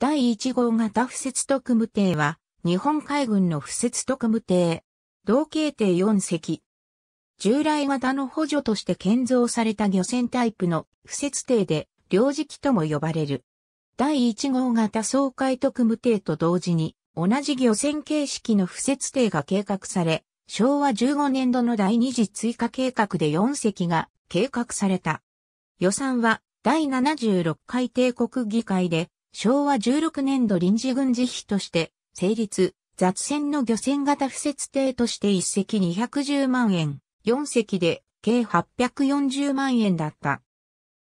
第1号型不設特務艇は、日本海軍の不設特務艇。同型艇4隻。従来型の補助として建造された漁船タイプの不設艇で、両時期とも呼ばれる。第1号型総海特務艇と同時に、同じ漁船形式の不設艇が計画され、昭和15年度の第2次追加計画で4隻が計画された。予算は第76回帝国議会で昭和16年度臨時軍事費として成立、雑船の漁船型不設艇として1隻210万円、4隻で計840万円だった。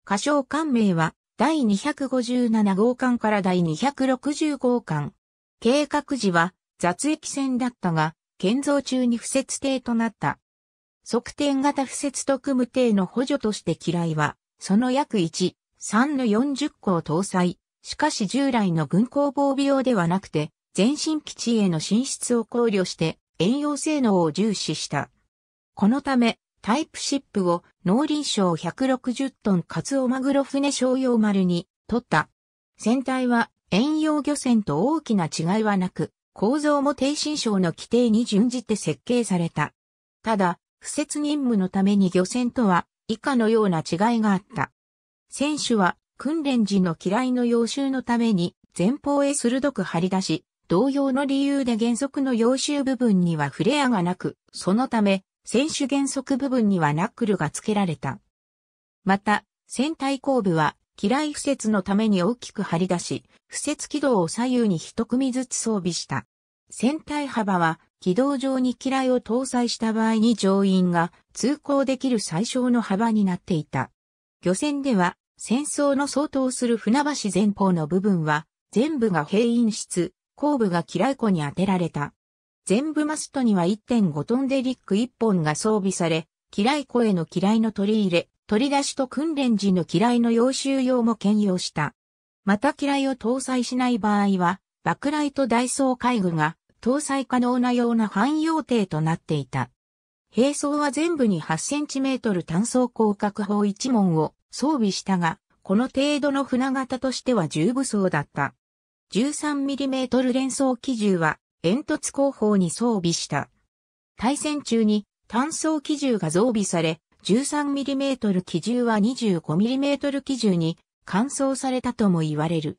仮称艦名は第257号艦から第260号艦。計画時は雑液船だったが、建造中に不設艇となった。測定型不設特務艇の補助として機雷は、その約1、3の40個を搭載。しかし従来の軍工防備用ではなくて、前進基地への進出を考慮して、遠洋性能を重視した。このため、タイプシップを農林省160トンカツオマグロ船商用丸に取った。船体は遠洋漁船と大きな違いはなく、構造も低身省の規定に準じて設計された。ただ、不設任務のために漁船とは以下のような違いがあった。船首は訓練時の機雷の要衆のために前方へ鋭く張り出し、同様の理由で原則の要衆部分にはフレアがなく、そのため、選手原則部分にはナックルが付けられた。また、船体後部は、機雷不設のために大きく張り出し、不設軌道を左右に一組ずつ装備した。船体幅は、軌道上に機雷を搭載した場合に乗員が通行できる最小の幅になっていた。漁船では戦争の相当する船橋前方の部分は、全部が兵員室、後部が機雷庫に当てられた。全部マストには1.5トンデリック1本が装備され、機雷庫への機雷の取り入れ、取り出しと訓練時の機雷の要収用も兼用した。また機雷を搭載しない場合は、爆雷とダイソー海具が搭載可能なような汎用艇となっていた。兵装は全部に8センチメートル単装広角砲1門を装備したが、この程度の船型としては重武装だった。13mm 連装機銃は煙突後方に装備した。対戦中に単装機銃が増備され、13mm 機銃は 25mm 機銃に換装されたとも言われる。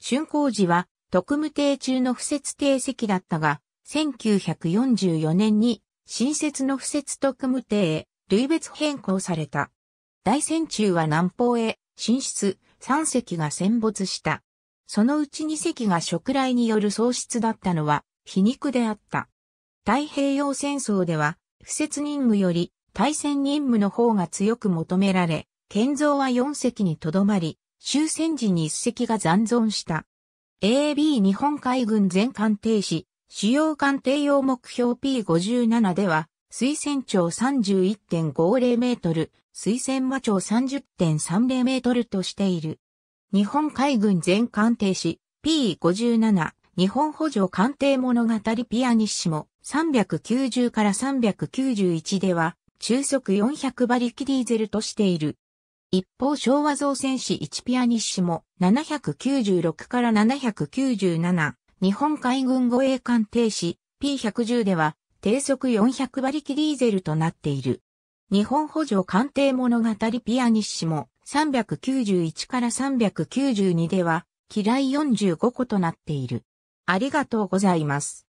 竣工時は特務艇中の不設定席だったが、1944年に新設の不設特務艇へ類別変更された。大戦中は南方へ進出、三隻が戦没した。そのうち二隻が食雷による喪失だったのは皮肉であった。太平洋戦争では、不設任務より対戦任務の方が強く求められ、建造は四隻にとどまり、終戦時に一隻が残存した。AAB 日本海軍全艦艇士、主要艦艇用目標 P57 では、水船長31.50メートル、水仙馬長30.30メートルとしている。日本海軍全艦艇士 P57 日本補助艦艇物語ピアニッシモ390から391では中速400馬力ディーゼルとしている。一方昭和造船士1ピアニッシモ796から797日本海軍護衛艦艇士 P110 では低速400馬力ディーゼルとなっている。日本補助鑑定物語ピアニッシモ391から392では、嫌い45個となっている。ありがとうございます。